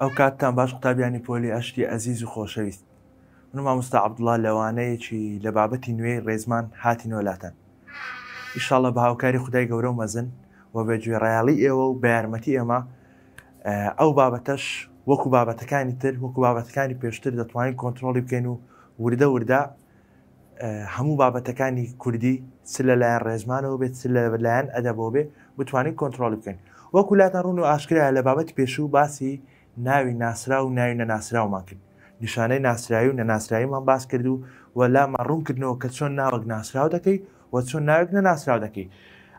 ئەو کاتتان باش قوتابیانی پۆلی ئەشتی ئەزیز و خۆشەویست من مامۆستا عبدڵا لەوانەیەکی لە بابەتی نوێی ڕێزمان هاتی نۆلاتەن ئیشاڵە بە هاوکاری خدای گەورە و مەزن و بەگوێڕایاڵی ئێوە و بە یارمەتی ئێمە ئەو بابەتەش وەکو بابەتەکانی تر وەکو بابەتەکانی پێشتر دەتوانین کۆنتترۆلی بکەین و وردە وردە هەموو بابەتەکانی کوردی چ لەلایەن ڕێزمانەوە بێت چ لەلایەن ئەدەبەوە بێ بتوانین کۆنتترۆلی بکەین وەکو لاتان ڕون و ئاشکرا لە بابەت پێش و باسی ناوی ناسرا و ناوی نەناسراومان کرد نیشانەی ناسراوی و نەناسراییمان باس کرد و وەلامان ڕوونکردنەوە کە چۆن ناوەک ناسرااو دەکەی و چۆن ناوێک نەناسرااو دەکەی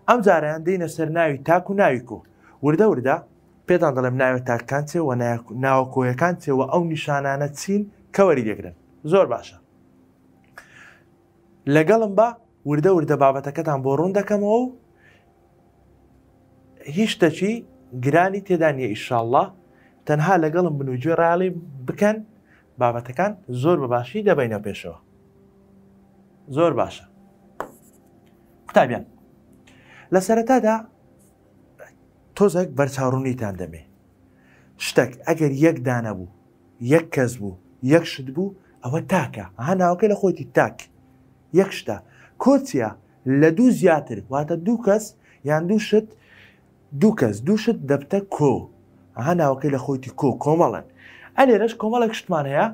ئەم جاریان دەینە سەر ناوی تاک و ناویکۆ وردە وردا پێتان دەڵم ناوێت تاکان چێ و ناوەکۆیەکان چێەوە ئەو نیشانانە چین کەوەری دەگرن زۆر باشە لەگەڵم بە وردە وردە بابەتەکەتان بۆ ڕوون دەکەمەوە و هیچ دەچی گرانی تێدانە ئیشاءله تەنها لەگەڵم بن و گوێڕاڵی بکەن بابەتەکان زۆر بەباشی دەبینە پێشەوە زۆر باشە قوتابیان لە سەرەتادا تۆزێک بەرچاوڕوونیتان دەمێ شتێک ئەگەر یەک دانە بوو یەک کەس بوو یەک شت بوو ئەوە تاکە هەناوەکە لە خۆتی تاک یەک شتە کۆچیا لە دوو زیاتر واتە دوو کەس یان دوو شت دوو کەس دوو شت دەبتە کۆ ئەها ناوەکەی لە خۆیتی کۆ کۆمەڵن ئەلێرەش کۆمەڵک شتمان هەیە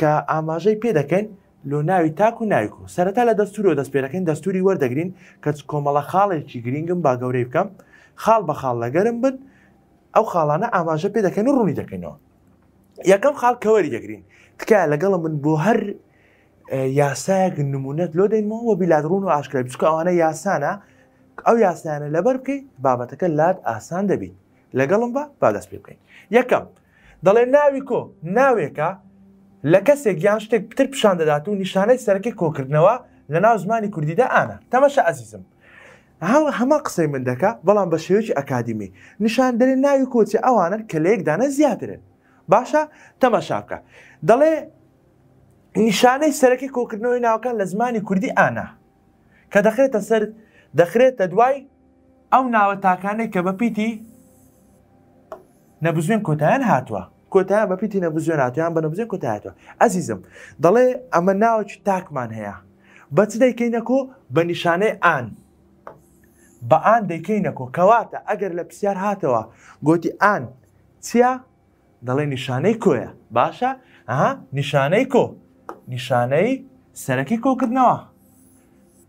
کە ئاماژەی پێ دەکەین لۆ ناوی تاک و نایکو سەرەتا لە دەستوری و دەستپێرەکەین دەستوری وەردەگرین کە کۆمەڵە خاڵێکی گرنگم با گەورەی بکەم خاڵ بە خاڵ لەگەرم بن ئەو خاڵانە ئاماژە پێ دەکەن و ڕوونی دەکەینەوە یەکەم خاڵ کەوەری دەگرین تکایە لەگەڵە من بۆ هەر یاسایەک نمونەت لۆ دەینەوە بیلادڕون و ئاشکرا بچکە ئەوانە یاسانە ئەو یاسانە لەبەر بکەیت بابەتەکە لات ئاسان دەبیت لەگەڵم بە با دەست پێ بکەین یەکەم دەڵێ ناوی کۆ ناوێکە لە کەسێک گیان شتێک پتر پیشان دەدات و نیشانەی سەرەکەی کۆکردنەوە لە ناو زمانی کوردیدا ئاە تەمەشە ئازیزم هاو هەمە قسەی من دەکە بەڵام بە شێوکی ئەکادمی نیشان دەێن ناوی کۆچی ئەوانن کە لە یەکدانە زیاترن باشە تەمەشاکە دەڵێ نیشانەی سەرەکی کۆکردنەوەی ناوکان لە زمانی کوردی ئانا کە دەخرێتە سەر دەخرێتە دوای ئەو ناوە تاکانێک کە بەپیتی نەبزوێن کۆتایان هاتووە کۆتایان بەپیتی نەبزیۆن هاتویان بە نەبزیێن کۆتایەوە ئەزیزم دەڵێ ئەمە ناوکی تاکمان هەیە بەچ دەیکەینەکۆ بە نیشانەی ئان بە ئان دەیکەینەکۆ کەواتە ئەگەر لە پرسیار هاتەوە گوتی ئان چیا دەڵێ نیشانەی کۆیە باشە ئەها نیشانەی کۆ نیشانەی سەرەکی کۆکردنەوە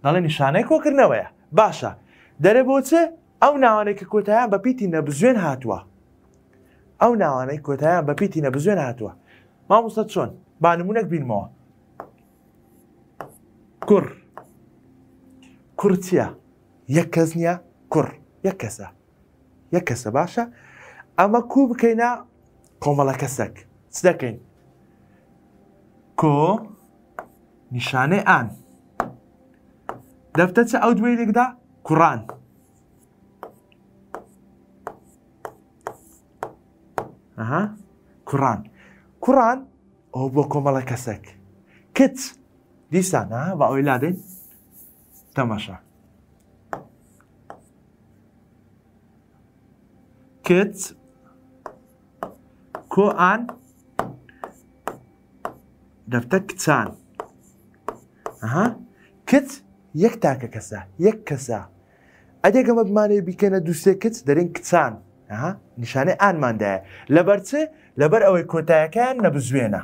دەڵێ نیشانەی کۆکردنەوەیە باشە دەرە بۆچێ ئەو ناوانێکی کۆتایان بە پیتی نەبزوێن هاتووە ئەو ناوانەی کۆتاییان بە پیتینە بزوێن هاتووە مامۆستا چۆن بانمونونەک بینمەوە کوڕ کورتیا یەک کەس نییە کوڕ یەک کەسە یەک کەسە باشە ئەمە کوو بکەینە کۆمەڵە کەسەک چ دەکەین کۆ نیشانەی ئان دەفتە چە ئەو دوێنێکدا کوڕان کوڕان کوڕان ئەو بۆ کۆمەڵە کەسێک کت دیسانە بە ئەوی لادەین تەماشا کت کۆئان دەفتە کچان کت یەک تاکە کەسە یەک کەسە ئەدێگەمە بمانێ بیکەنە دووسێ کت دەرێن کچان نیشانەی ئانماندایە لەبەرچ لەبەر ئەوەی کۆتایەکەیان نەبزوێنە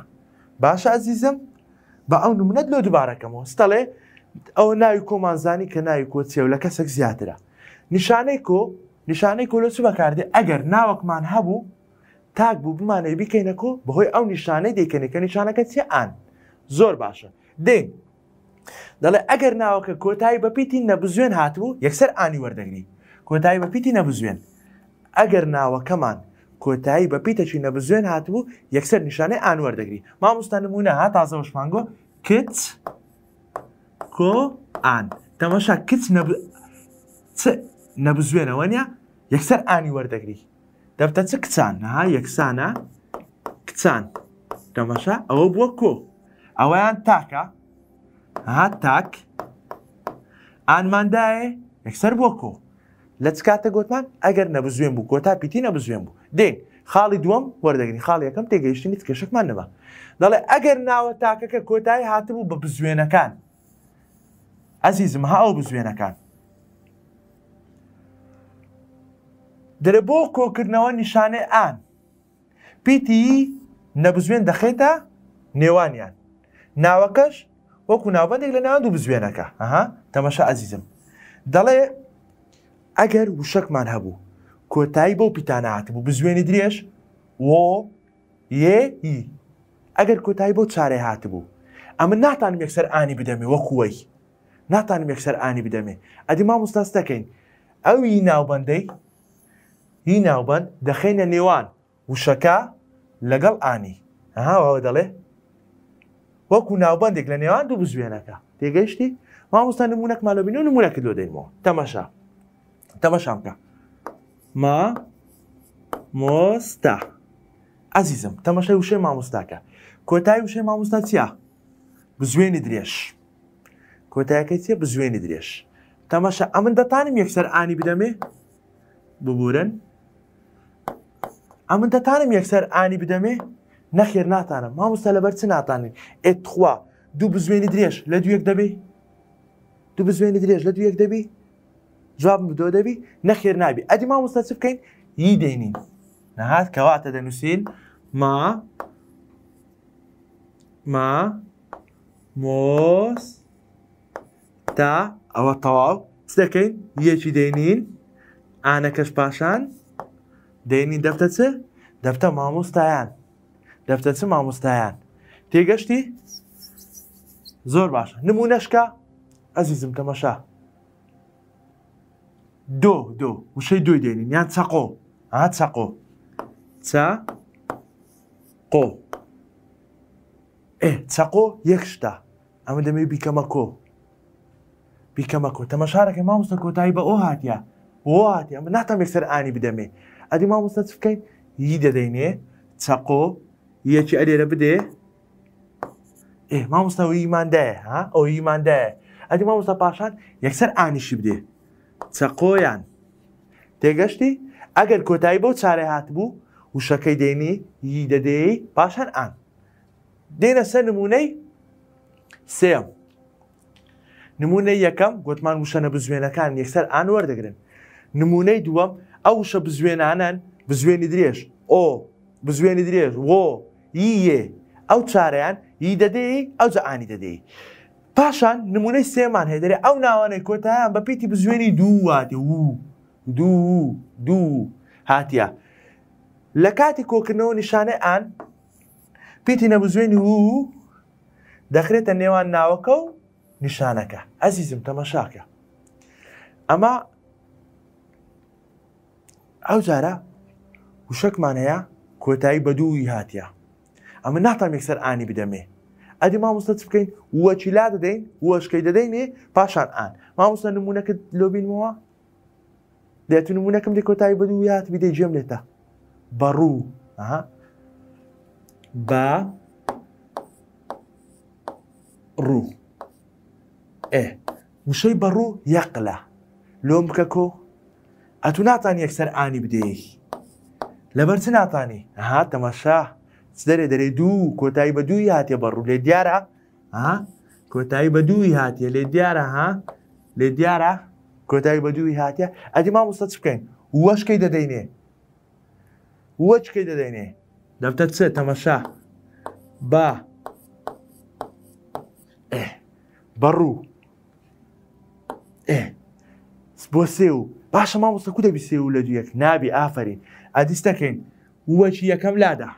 باشە ئازیزم بە ئەو نمونەت لۆ دوبارەکەمەوە ستەڵێ ئەو ناوی کۆمانزانی کە ناوی کۆچێ و لە کەسێک زیاترە نیشانەی کۆ نیشانەی کۆلۆچ بەکاردێ ئەگەر ناوەکمان هەبوو تاک بوو بمانەی بکەینەکۆ بەهۆی ئەو نیشانەی دیکەنیکە نیشانەکە چێ ئان زۆر باشە دێن دەڵێ ئەگەر ناوەکە کۆتایی بەپیتی نەبزوێن هاتبوو یەکسەر ئانی وەردەگری کۆتایی بەپیتی نەبزوێن ئەگەر ناوەکەمان کۆتایی بە پیتەچینە بزوێن هاتبوو یەکسەر نیشانەی ئانوەردەگری مامۆستا نمونە ها تازەوەشمانگۆ کت کۆ ئان تەمەشا کچ نەبزوێنەوە نیە یەکسەر ئانی وەردەگری دەفتە چ کچان نەها یەکسانە کچان تەمەشا ئەوە بووە کۆ ئەوەیان تاکە هات تاک ئانماندایە یەکسەر بۆ کۆ لە چ کاتە گوتمان ئەگەر نەبزوێن بوو کۆتا پیتی نەبزوێن بوو دێن خاڵی دووەم وەردەگرنی خاڵ یەکەم تێگەیشتنی کێشەکمان نەما دەڵێ ئەگەر ناوە تاکەکە کۆتایی هاتبوو بە بزوێنەکان ئەزیزم هاو بزوێنەکان دەرە بۆ کۆکردنەوە نیشانێ ئان پیتی نەبزوێن دەخێتە نێوانیان ناوەکەش وەکو ناوبندێک لە ناوان دوو بزوێنەکە ئەها تەمەشە ئەزیزم دەڵێ ئەگەر وشەکمان هەبوو کۆتایی بۆ پیتانەهات بوو بزوێنی درێژ وۆ یێ ئەگەر کۆتایی بۆ چارە هات بوو ئەمە ناتانم یەکسەر ئانی بدەمێ وەکووەی ناتانم یەکسەر ئانی بدەمێ ئەدی ما مستاس دەکەین ئەوی ناوبندەی هی ناوبند دەخینە نێوان وشەکە لەگەڵ ئانی هاواوە دەڵێ وەکو ناوبندێک لە نێوان دوو بزوێنەکە تێگەیشتی مامۆستا نمونونەکمان لە بینون نمونونەکە لۆ دەیمەوە تەمەشە تەماشام بکە ما مۆستا ئازیزم تەمەشای وشەی مامۆستاکە کۆتای وشەی مامۆستا چیە بزوێنی درێژ کۆتایەکەی چیە بزوێنی درێژ تەمەشە ئەمن دەتانم یەکسەر ئانی بدەمێ ببورن ئەمن دەتانم یەکسەر ئانی بدەمێ نەخێر ناتانم مامۆستا لەبەر چ ناتانین ئێتخوا دوو بزوێنی درێژ لە دویەک دەبێ دوو بزوێنی درێژ لە دویەک دەبی جواب بدۆ دەبی نەخێر نابی ئەدیما مستەچ بکەین یی دێنین نەهات کەواتە دەنووسین ما ما مۆس تا ئەوە تەواو چ دەکەین یەکی دێنین ئانەکەش پاشان دێنین دەفتە چ دەفتە مامۆستایان دەفتە چ مامۆستایان تێگەشتی زۆر باشە نمونەشکە ئەزیزم تەمەشە دۆ دۆ وشەی دوی دێنین یان چەقۆ ئا چەقۆ چە قۆ ئێ چەقۆ یەک شتا ئەمە دەمێ بیکەمە کۆ بیکەمە کۆ تەمەشارەکە مامۆستە کۆتایی بە ئەو هاتیە بۆ هاتی ئەمە ناتەم یەکسەر ئانی بدەمێ ئەدی مامۆستە چ بکەین یی دەدەینێ چەقۆ یەکی ئەلێرە بدێ ئێ مامۆستەوە ئیماندایە ها ئەو ئیماندایە ئەدی مامۆستە پاشان یەکسەر ئانیشی بدێ چەقۆیان تێگەشتی ئەگەر کۆتایی بۆ چارە هات بوو وشەکەی دێنی هی دەدەی پاشان ئان دێنە سەر نمونەی سێم نمونەی یەکەم گوتمان وشەنە بزوێنەکان یەکسەر ئان وەردەگرن نمونەی دووەم ئەو وشە بزوێنانان بزوێنی درێژ ئۆ بزوێنی درێژ وۆ ییە ئەو چارەیان هی دەدەی ئەو جە ئانی دەدەی پاشان نمونەی سێمان هێدەێ ئەو ناوانەی کۆتایان بە پیتی بزوێنی دوواتی و دوو دوو هاتیە لە کاتی کۆکردنەوە نیشانە ئان پیتی نەبزوێنی و دەخرێتە نێوان ناوەکە و نیشانەکە ئەزیزم تەمەشاکە ئەمە ئەو جارە وشەکمان هەیە کۆتایی بە دووی هاتیە ئەمە ناتام یەکسەر ئانی بدەمێ ئەدی مامۆستا چ بکەین وەچیلا دەدەین وەشکەی دەدەینێ پاشان ئان مامۆستا نمونونەکەت لۆبینەوە دەتون نمونونەکەم دی کۆتایی بد و یات بیدەی جێم لێتە بەڕوو بە ڕوو ئێ وشەی بەڕوو یەقلا لۆم بکە کۆ ئەتو ناتانی یەکسەر ئانی بدەیەکی لەبەر چ ناتانی هات سدره دري دو كوتاي بدوي هاتي برو لی ديارة ها كوتاي بدوي هاتي لی ديارة ها لي ديارة كوتاي بدوي هاتي ادي ما مستتف كاين واش كيدا ديني واش كيدا ديني دفتت سه تماشا با اه برو ايه سبوسيو باشه ما مستكودا بيسيو لدو يك نابي افرين ادي ستكين واش يكم لاده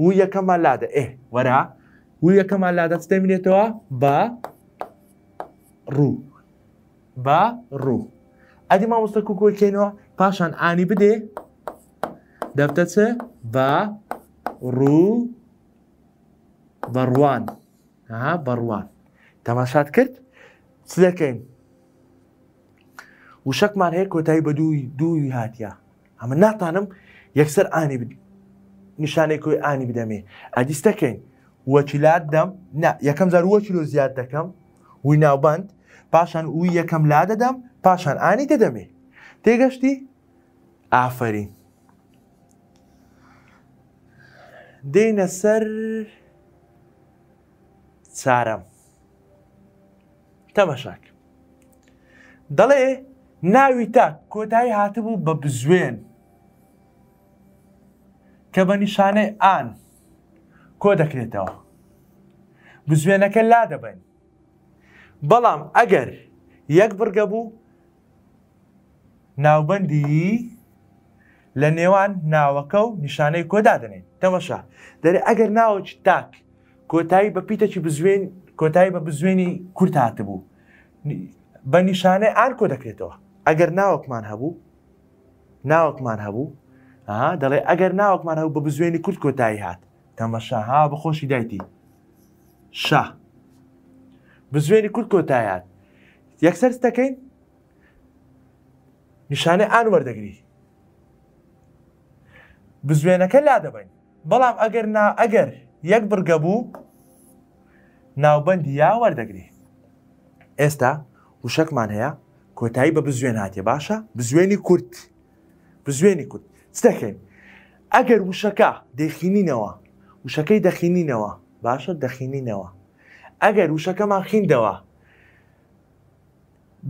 و یەکەمان لادە ئێ وەرە و یەکەمان لادە دەمێنێتەوە بە ڕوو بە ڕوو ئەدی مامۆستا کوکۆکەینەوە پاشان ئانی بدێ دەفتە چ بە ڕوو بەڕوان بەڕوان تەماشات کرد چ دەکەین وشەکمان هەیە کۆتایی بە دووی دووی هاتیە ئەمە ناتانم یەکسەر ئانی بدی نیشانێک کۆی ئانی بدەمێ ئەدیستەکەین وەچیلات دەم یەکەم زار وە کیلۆ زیاد دەکەم وی ناوبند پاشان وی یەکەم لا دەدەم پاشان ئانی دەدەمێ تێگەشتی ئافرین دێنە سەر چارەم تەمەشاک دەڵێ ناوی تا کۆتایی هاتبوو بە بزوێن کە بە نیشانەی ئان کۆ دەکرێتەوە بزوێنەکە لا دەبن بەڵام ئەگەر یەک بگە بوو ناوبندی لە نێوان ناوەکە و نیشانەی کۆدادنێن تەمەشا دەرێ ئەگەر ناوەکی تاک کۆتایی بە پیتەکی بزوێن کۆتایی بە بزوێنی کورت هاتبوو بە نیشانەی ئان کۆ دەکرێتەوە ئەگەر ناوەکمان هەبوو ناوەکمان هەبوو دەڵێ ئەگەر ناوەکمان هەوو بە بزوێنی کورد کۆتایی هات تەمەشاها بەخۆشی دایتی شە بزوێنی کورد کۆتایات یەکسەر دەکەین نیشانە ئان وەردەگری بزوێنەکە لا دەبین بەڵام ئەگەر نا ئەگەر یەک برگە بوو ناوبندی یا وەردەگری ئێستا وشەکمان هەیە کۆتایی بە بزوێن هااتێ باشە بزوێنی کورت بزوێنی کورت دەکەین ئەگەر وشەکە دەخینینەوە وشەکەی دەخینینەوە باشە دەخینینەوە ئەگەر وشەکەمان خیندەوە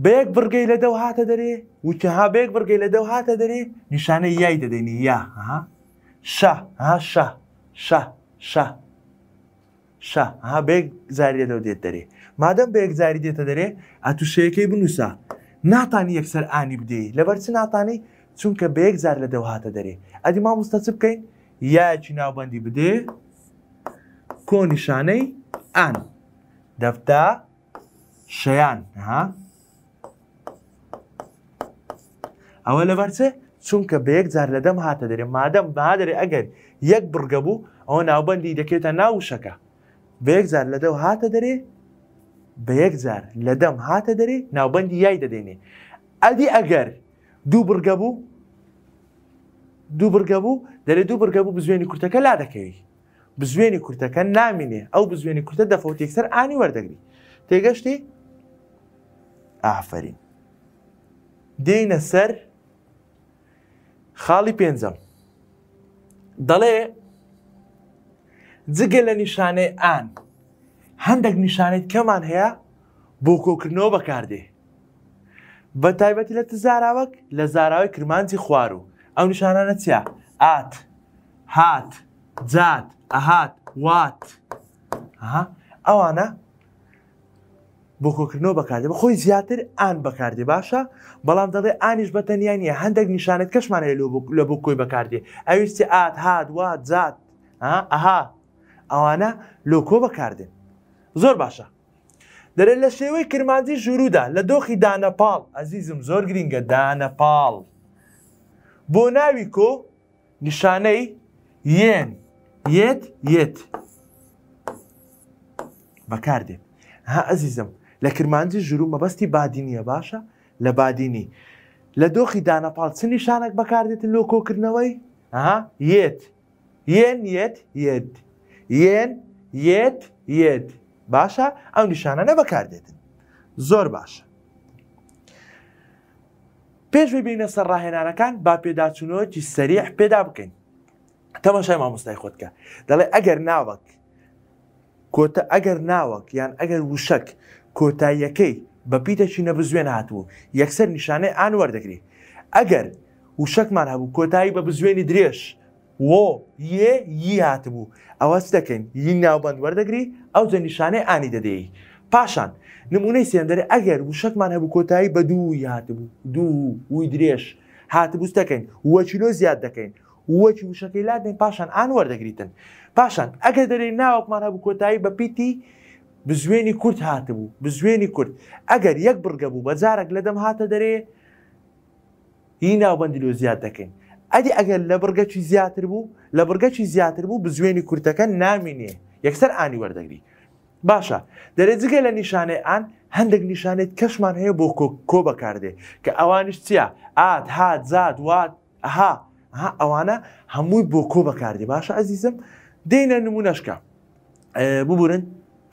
بەیەک بگەی لە دەو هاتە دەرێ وتەها بێک بگەی لە دەو هاتە دەرێ نیشانە یای دەدەینی یا ش ش ش ش ش ها بێک زاری لەو دێت دەرێ مادەم بەیەک زاری دێتە دەرێ ئەتوشەیەەکەی بنووسە ناتانی یەکسەر ئانی بدەی لەبەر چ ناتانی چونکە بەیەک زار لە دەوهاتە دەرێ ئەدی ما مستەچ بکەین یاکی ناوبندی بدێ کۆنیشانەی ئان دەفتا شەیان ها ئەوە لەبەرچە چونکە بەیەک جار لە دەم هاتە دەرێ مادەم بەهادرێ ئەگەر یەک بڕگە بوو ئەوە ناوبندی دەکێتە ناوشەکە بەیەک جار لە دەو هاتە دەرێ بە یەک جار لە دەم هاتە دەرێ ناوبندی یای دەدەێنێ ئەدی ئەگەر دوو برگە بوو دوو برگە بوو دەرێ دوو برگە بوو بزوێنی کورتەکە لا دەکەوی بزوێنی کورتەکە نامینێ ئەو بزوێنی کورتە دەفەوت یەکسەر ئانی وەردەگری تێگەشتی ئافرین دێینە سەر خاڵی پێنجەم دەڵێ جگە لە نیشانەی ئان هەندێک نیشانێت کەمان هەیە بۆ کۆکردنەوە بەکاردێ بە تایبەتی لە تزاراوەک لە زاراوی کرمانجی خوار و ئەو نیشانانە چیا ئات هات جات ئەهات وات ئەوانە بۆکۆکردنەوە بەکاردێ بە خۆی زیاتر ئان بەکاردێ باشە بەڵام دەڵێ ئانیش بە تەنیانە هەندێک نیشانێت کەشمانەیە لە بۆ کۆی بەکاردێ ئەویستی ئات هات وات جات ئەها ئەوانە لۆکۆ بەکاردێن زۆر باشە دەرێت لە شێوەی کرمانزی ژورودا لە دۆخی دانەپاڵ ئەزیزم زۆر گرینگە دانەپاڵ بۆ ناوی کۆ نیشانەی یێن یەت یەت بەکار دێت ها ئەزیزم لە کرمانزی ژوروو مەبەستی بادینیە باشە لە بادینی لە دۆخی دانەپال چ نیشانێک بەکاردێت لۆ کۆکردنەوەی یێت یێن یەت یەت یێن یەت یەت باشە ئەو نیشانانە بەکاردێتن زۆر باشە پێش بینە سەر ڕاهێنانەکان با پێداچوونەوەکی سەریح پێدا بکەین تەمەشای مامۆستای خۆتکە دەڵێ ئەگەر ناوەک کۆتە ئەگەر ناوەک یان ئەگەر وشەک کۆتاییەکەی بە پیتەچی نەبزوێن هاتووە یەکسەر نیشانەی ئان وەردەگری ئەگەر وشەکمان هەبوو کۆتایی بە بزوێنی درێژ وۆ یێ یی هاتبوو ئەوە دەکەین یی ناوبند وەردەگری ئەو جەنیشانەی ئانی دەدەی پاشان نمونەی سێندەرێ ئەگەر وشەکمان هەبوو کۆتایی بە دوو هاتبوو دوو وی درێژ هاتبووستەکەین وەچیلۆ زیاد دەکەین وەکی وشەکەی لادێن پاشان ئان وەردەگریتن پاشان ئەگەر دەرێ ناوەکمان هەبوو کۆتایی بە پیتی بزوێنی کورت هاتبوو بزوێنی کورت ئەگەر یەک بڕگە بوو بەجارێک لەدەم هاتە دەرێ هی ناوبندی لۆ زیاد دەکەین ئەدی ئەگەر لە بڕگەکی زیاتر بوو لە بڕگەکی زیاتر بوو بزوێنی کورتەکە نامینێ یەکسەر ئانی وەردەگری باشە دەرێجگە لە نیشانێ ئان هەندێک نیشانێت کەشمان هەیە بۆ کۆ بەکاردێ کە ئەوانش چییە ئات هات زاد وات ئەها ها ئەوانە هەمووی بۆ کۆ بەکاردی باشە ئەزیزم دێنە نمونەشکە ببورن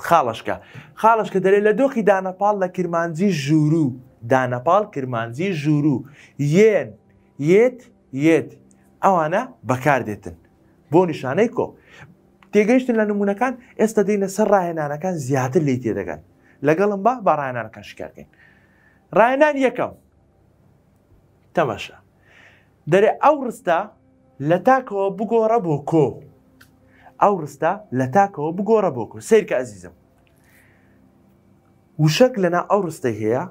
خاڵشکە خاڵشکە دەرێت لە دۆخی دانەپال لە کرمانزی ژوورو دانەپال کرمانزی ژوورو یێن یێت یەت ئەوانە بەکاردێتن بۆ نیشانەی کۆ تێگەیشتن لە نمونونەکان ئێستا دەی لە سەر ڕاهێنانەکان زیاتر لی تێدەگەن لەگەڵم با باڕایانەکان شکارکەین ڕایەنان یەکەم تەماشا دەرێ ئەو ڕستە لە تاکەوە بگۆڕە بۆ کۆ ئەو ڕستە لە تاکەوە بگۆڕە بۆ کۆ سیرکە ئەزیزم وشەک لەنا ئەو ڕستە هەیە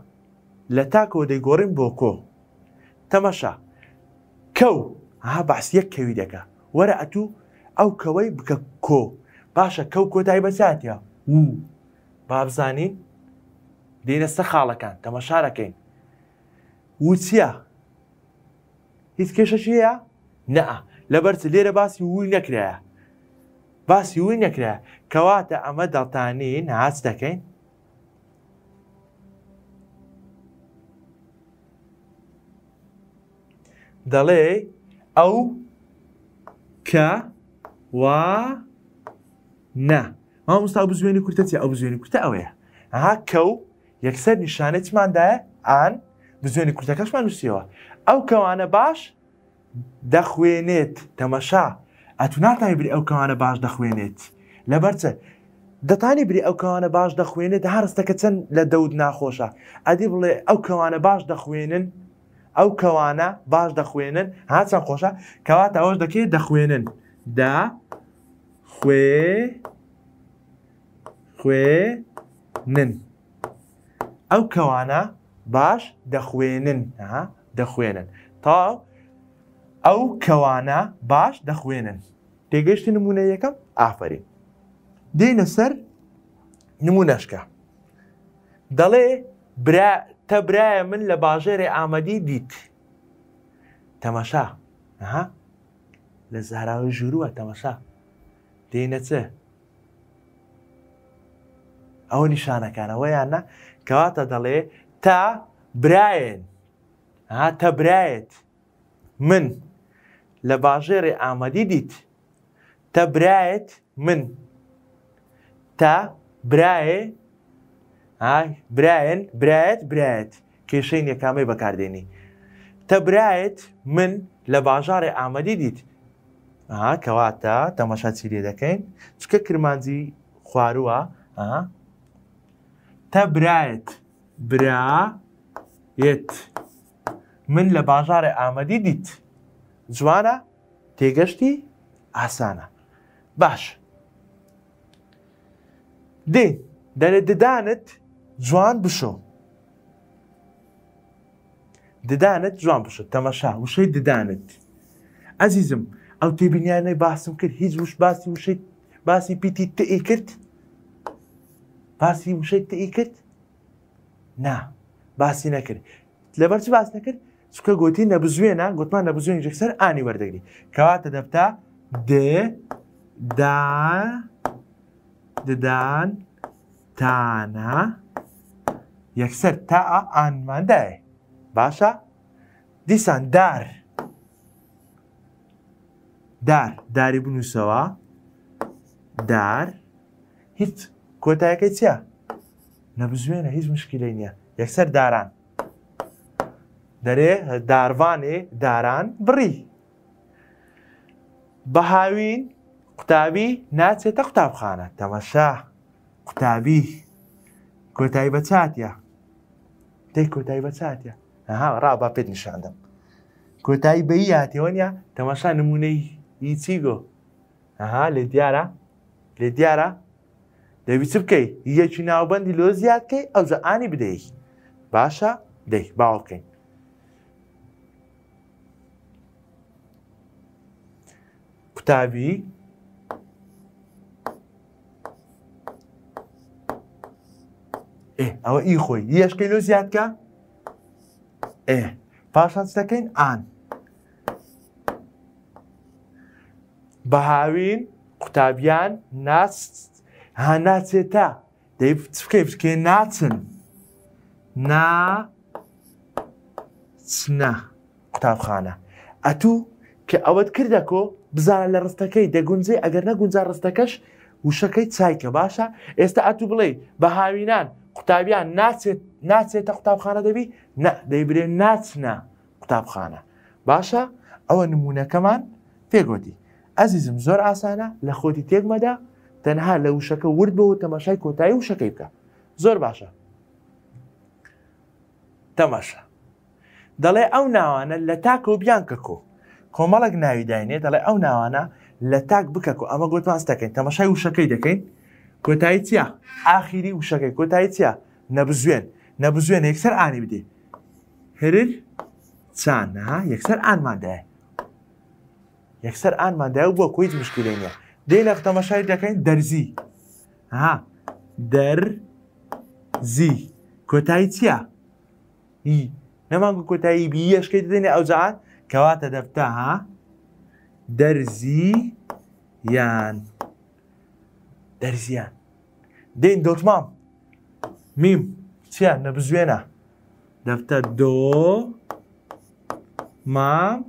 لە تاکەوە دەیگۆڕین بۆ کۆ تەمەشە کەو ها باس یەک کەوی دەکە وەرە ئەتوو ئەو کەوەی بکە کۆ باشە کەو کۆتای بەساتە و بابزانین دێنە سە خاڵەکان تەمەشارەکەین وچیە هیچ کێشەشەیە نە لەبەر لێرە باسی وی نەکرایە باسی وی نەکرایە کەواتە ئەمە دەڵتانین هاچ دەکەین دەڵێ ئەو کە وا نە مامۆستا بزوێنی کورتەتی ئەو بزوێنی کورتە ئەوەیە ها کەو یەکسەر نیشانێتماندایە ئان بزوێنی کورتەکەشمان نووسیەوە ئەو کەوانە باش دەخوێنێت تەمەشا ئەتو ناتانی بری ئەو کەوانە باش دەخوێنێت لەبەرچە دەتانی بری ئەو کەوانە باش دەخوێنێت هەرستەکە چەند لە دەود ناخۆشە ئەدی بڵێ ئەو کەوانە باش دەخوێنن ئەو کەوانە باش دەخوێنن هاچەند خۆشە کەواتە ئەوش دەکەێت دەخوێنن دا خوێ خوێ نن ئەو کەوانە باش دەخوێنن دەخوێنن تا ئەو کەوانە باش دەخوێنن تێگەشتی نمونە یەکەم ئافرین دێنە سەر نمونەشکە دەڵێ برا تەبرایە من لە باژێرێ ئامەدی دیت تەمەشا لە زاراوی ژوروە تەمەشا دێنەچە ئەو نیشانەکانەوە یاننا کەواتە دەڵێ تا برایەن تەبرایەت من لە باژێرێ ئامەدی دیت تەبرایەت من تا برایە براەن برایەت برایەت کێشەی نەکامی بەکاردێنی تە برایەت من لە باژارێ ئامەدی دیت کەواتە تەمەشا چیرێ دەکەین چکە کرمانجی خوارووە تە برایەت برایەت من لە باژارێ ئامەدی دیت جوانە تێگەشتی ئاسانە باش دێ دەرە ددانت جوان بشۆ ددانت جوان بشە تەمەشا وشەی ددانت ئەزیزم ئەو تێبینیانەی باسم کرد هیچ وش باسی وشەی باسی پیتی تئی کرد باسی وشەی تئی کرد نا باسی نەکرد لەبەر چ باس نەکرد چکە گوتی نەبزوێنە گوتمان نەبزوێن جەکسەر ئانی وەردەگری کەواتە دەبتا د دا ددان تانە یەکسەر تا ئانماندایە باشە دیسان دار دار داری بنووسەوە دار هیچ کۆتایەکەی چییە؟ نەبزوێنە هیچ مشکلی نییە یەکسەر داران دەرێ داروانێ داران بڕی بەهاوین قوتابی ناچێتە قوتابخانە تەمەشا قوتابی کۆتایی بە چاتە تی کۆتایی بە چاتە ڕا با پێت نیشاندم کۆتایی بەی یاتیەوەنیە تەماشا نمونەی هیچی گۆ ئەها لێ دیارە لێ دیارە دەویست بکەیت یەکی ناوبندی لۆ زیادکەی ئەو زەعانی بدەیت باشە دەیت باوکەین قوتابی ئەوە ئی خۆی یشکی لۆ زیادکە ئێ پاشان دەکەین ئان بەهاوین قوتابیان ناست ها ناچێتە دەی بکەی بکێ ناچن نا چنە قوتابخانە ئەتوو کە ئەوەت کردەکۆ بزانە لە ڕستەکەی دەگونجێ ئەگەر نەگونجە ڕستەکەش وشەکەی چایکە باشە ئێستا ئەتوو بڵێ بەهاوینان قوتابیان ناچێتە قوتابخانە دەبی دەیبرێ ناچنا قوتابخانە باشە ئەوە نمونونەکەمان تێگۆتی ئەزیزم زۆر ئاسانە لە خۆتی تێگمەدا تەنها لە وشەکە ورد بەوە تەمەشای کۆتایی وشەکەی بکە زۆر باشە تەماشە دەڵێ ئەو ناوانە لە تاکە و بیان کە کۆ کۆمەڵک ناوی داینێت دەڵێ ئەو ناوانە لە تاک بکە و ئەمە گوتمان دەکەین تەمەشای وشەکەی دەکەین کۆتایی چیە ئاخیری وشەکەی کۆتایی چیە نەبزوێن نەبزوێن یەکسەر ئانی بدێ هەر چان یەکسەر ئانمادایە یەکسەر ئانمادایە بۆ کویت مشکلێ نیە دەی لە تەمەشای دەکەین دەرزی ها دەرزی کۆتایی چییە؟ هی نەمانگو کۆتایی بیەشکی دێنێ ئەوجات کەواتە دەفتە ها دەرزی یان دەرزیان دین دۆتمام میم چیان نەبزوێنە دەفتە دۆ مام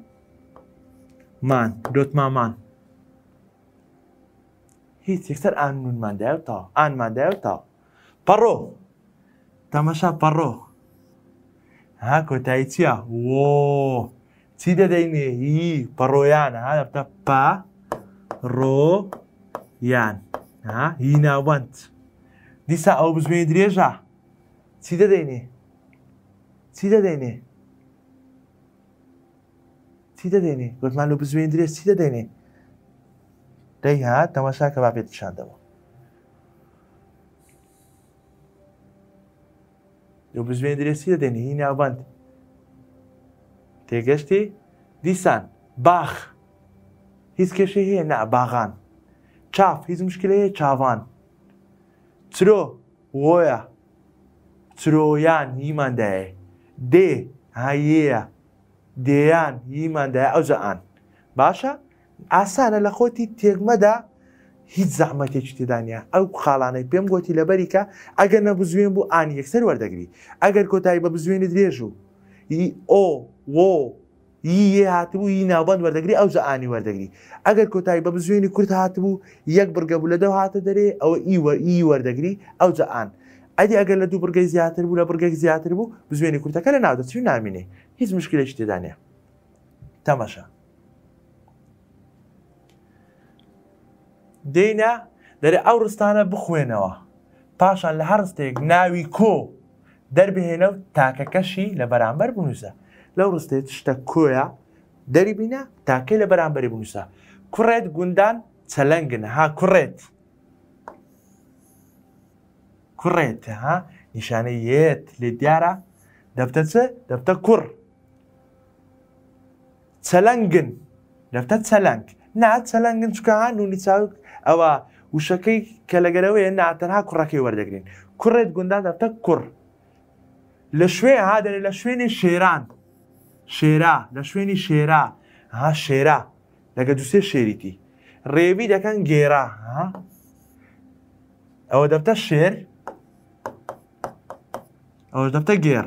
مان دۆتمامان هیچ یەکسەر ئان نونماندای و تا ئانماندای و تا پەڕۆ تەمەشا پەڕۆ ها کۆتایی چییە وۆ چی دەدەینێ هی پەڕۆیانە ها دەفتە پا ڕۆ یان هیناوەند دیسا ئەو بزمێ درێژە چی دەدەینێ چی دەدەینێ چی دەدەێنێ گوتمان لە بزوێ درێژ چی دەدەێنێ دەی هات تەماشا کە با پێت پیشاندەوە لە بزوێ درێسی دەدەێنێ هیناوەند تێگەشتی دیسان باخ هیچ کێشی هەیە نە باغان چاف هیچ مشکلەیە چاوان چرۆ وۆیە چرۆیان هیماندایە دێ هەیەە دێیان هیماندایە ئەوجەئان باشە ئاسانە لە خۆتی تێگمەدا هیچ زەحمەتێکی تێدانە ئەو خاڵانەی پێم گوتی لە بەریکە ئەگەر نەبزوێن بوو ئانی یەکسەر وەردەگری ئەگەر کۆتایی بە بزوێنی درێژ و ئۆ وۆ یە هاتبوو ی ناوبند وەردەگری ئەو زعانی وەردەگری ئەگەر کۆتایی بە بزوێنی کورت هاتبوو یەک برگەبوو لەدەو هاتە دەرێ ئەوە ئیوە ئی وەردەگری ئەو زعان ئەدی ئەگەر لە دوو بگەی زیاتر بوو لە بگەی زیاتر بوو بزوێنی کورتەکە لە ناودەچی و نامینێ هیچ مشکلێک تێدانە تەماشا دێنە دەرێ ئەو ڕستانە بخوێنەوە پاشان لە هەر ڕستێک ناوی کۆ دەربهێنە و تاکەکەشی لە بەرامبەر بنووسە لەو ڕستێت شتە کۆیە دەری بینە تاکە لە بەرامبەری بنووسە کوڕێت گوندان چەلەنگن ها کوڕێت کوڕێت ها نیشانە یێت لێ دیارە دەفتە چ دەفتە کوڕ چەلەنگن دەفتە چەلەنگ نا چەلەنگن چکان نونی چاوک ئەوە وشەکەی کە لەگەرەوەی ناتەنها کوڕەکەی وەردەگرین کوڕێت گوندان دەفتە کوڕ لە شوێ هادرێ لە شوێنی شێران شێرا لە شوێنی شێرا ها شێرا لەگە دووسێ شێریتی ڕێوی دەکەن گێرا ئەوە دەبتە شێر ئەوە دەبتە گێر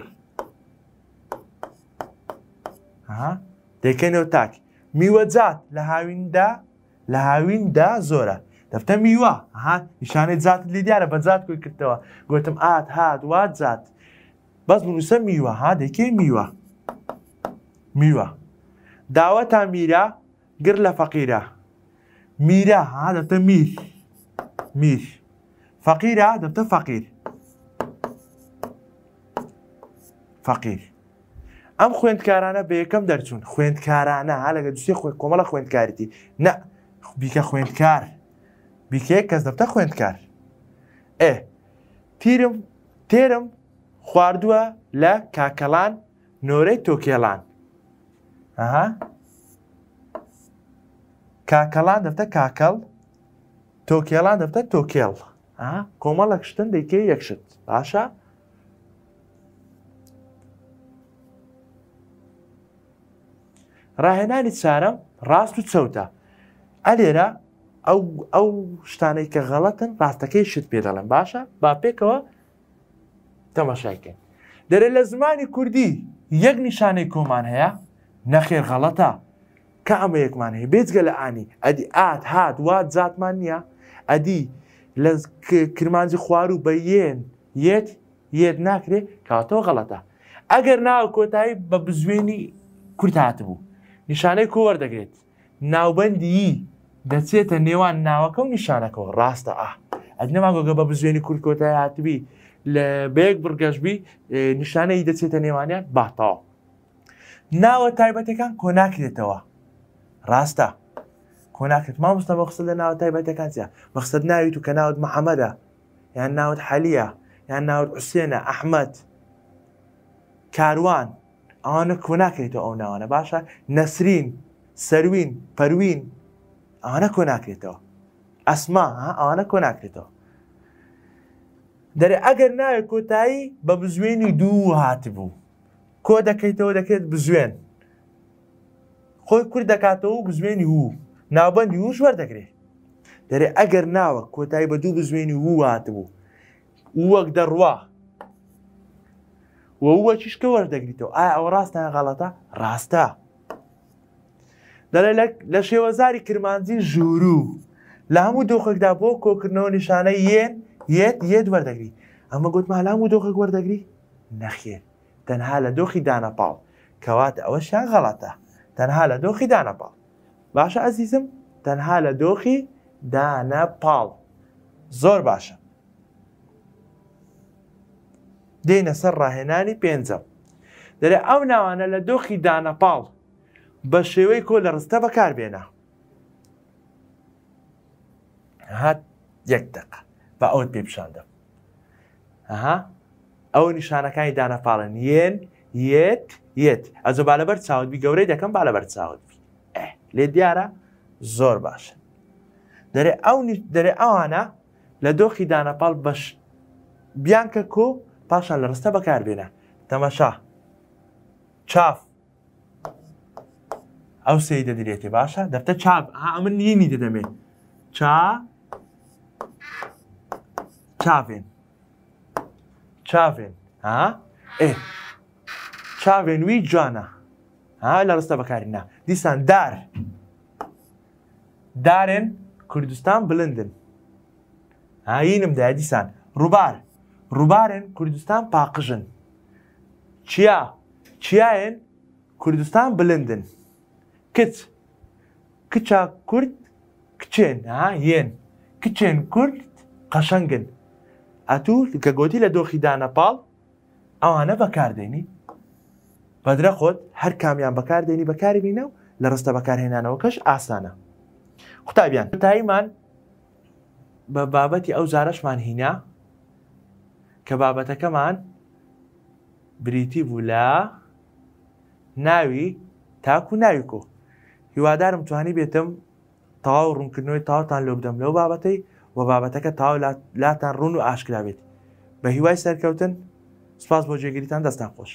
دەکەنەوە تاک میوەجات لە هاویندا لە هاویندا زۆرە دەفتە میوە ها نیشانەی زات لی دیارە بەجات کوی کردەوە گوتم ئات هات وات زات بەس بنووسە میوە ها دەکێ میوە میوە داوە تا میرە گر لە فەقیرە میرە ها دەتە میر میر فەقیرە دەتە فەقیر فەقیر ئەم خوێندکارانە بە یەکەم دەرچوون خوێندکارانە ها لەگە دوستی خوێن کۆمەڵە خوێندکارتی نە بیکە خوێندکار بیکێ کەس دەبتە خوێندکار ئێ تیرم تێرم خواردووە لە کاکەڵان نۆرەی تۆکێڵان ئەها کاکەڵا دەفتە کاکەڵ تۆکێڵا دەفتە تۆکێڵ کۆمەڵە کشتن دەیکێ یەکشت باشە ڕاهێنانی چارە ڕاست و چەوتە ئەلێرە ئەو شتانەی کە غەڵەتن ڕاستەکەی شت پێ دەڵم باشە با پێکەوە تەمەشاکەین دەرێ لە زمانی کوردی یەک نیشانەی کۆمان هەیە نەخێر غەڵەتە کە ئەمە یەکمان هەیە بێجگە لە ئانی ئەدی ئات هات وات زاتمان نییە ئەدی لە کرمانجی خوار و بە یێن یەک یەت ناکرێ کاتەوە غەڵەتە ئەگەر ناو کۆتایی بە بزوێنی کورتات بوو نیشانەی کۆوەردەگرێت ناوبندی دەچێتە نێوان ناوەکە و نیشانەکەەوە ڕاستە ئا ئەدنەما گۆگە بە بزوێنی کورکۆتای هاتبی لە بەیەک بڕگەشتبی نیشانەی دەچێتە نێوانیان باتاوە ناوە تایبەتەکان کۆناکرێتەوە ڕاستە کۆناکرێت مامۆستا بە قسە لە ناوە تایبەتەکان چە بەخسەد ناویت و کە ناوت محەممەدە یان ناوت حەلیە یان ناوت حوسێنە ئەحمد کاروان ئەوانە کۆناکرێتەوە ئەو ناوانە باشە نەسرین سەروین پەروین ئەوانە کۆناکرێتەوە ئەسما ئەوانە کۆناکرێتەوە دەرێ ئەگەر ناوی کۆتایی بە بزوێنی دوو هاتبوو کۆ دەکەیتەوە دەکرێت بزوێن خۆی کورد دەکاتەوە و بزوێنی و ناوبندی وش وەردەگرێت دەرێ ئەگەر ناوە کۆتایی بە دوو بزوێنی و هاتبوو وەک دەڕوا وەوە چشکە وەردەگریتەوە ئایا ئەوە ڕاستە غەڵەتە ڕاستە دەڵێ لە شێوەزاری کرمانزی ژوورو لە هەموو دۆخێکدا بۆ کۆکردنەوە نیشانە یێن یەت یەت وەردەگری ئەمە گوتمالام و دۆخێک وەردەگری نەخێت تەنها لە دۆخی دانەپاڵ کەوات ئەوەشیان غەڵەتە تەنها لە دۆخی دانەپاڵ باشە ئەزیزم تەنها لە دۆخی دانەپاڵ زۆر باشە دێنە سەر ڕاهێنانی پێنجەم دەرێ ئەو ناوانە لە دۆخی دانەپاڵ بە شێوەی کۆ لە ڕستە بەکاربێنە هات یەک دق بە ئەوت پێ پیشاندەم ئەها ئەو نیشانەکانی دانەپاڵن یێن یەت یەت ئەزۆ بالەبەر چاوتبی گەورەی دەکەم بالەبەر چاوتبی لێ دیارە زۆر باشن دەرێ ئەو دەرێ ئەوانە لە دۆخی دانەپاڵ بەش بیانکە کۆ پاشان لە ڕستە بەکاربێنە تەمەشا چاف ئەو سی دەدرێتی باشە دەفتە چاپ ئەمن نینی دەدەمێن چا چاپێن چاوێن ئێ چاوێن وی جوانە ها لە ڕستە بەکارنا دیسان دار دارێن کوردستان بلندن هاینم دای دیسان ڕووبار ڕووبارن کوردستان پاقژن چیا چیاەن کوردستان بلندن کچ کچا کورد کچێن ها یێن کچێن کورد قەشەنگن ئەتوو کە گۆتی لە دۆخی دانەپاڵ ئەوانە بەکاردێنی بەدرە خۆت هەر کامیان بەکاردێنی بەکاری بینە و لە ڕستە بەکارهێنانەوە کەش ئاسانە قوتابیان تایمان بە بابەتی ئەو زارەشمان هینا کە بابەتەکەمان بریتی بوو لە ناوی تاکو ناویکۆ هیوادارم توانی بێتم تاو ڕوونکردنەوەی تاوتان لۆ بدەم لەو بابەتەی و بابەتەکە تاو لاتان ڕون و ئاشکرابێت بە هیوای سەرکەوتن سپاس بۆ جێگیریتان دەستان خۆش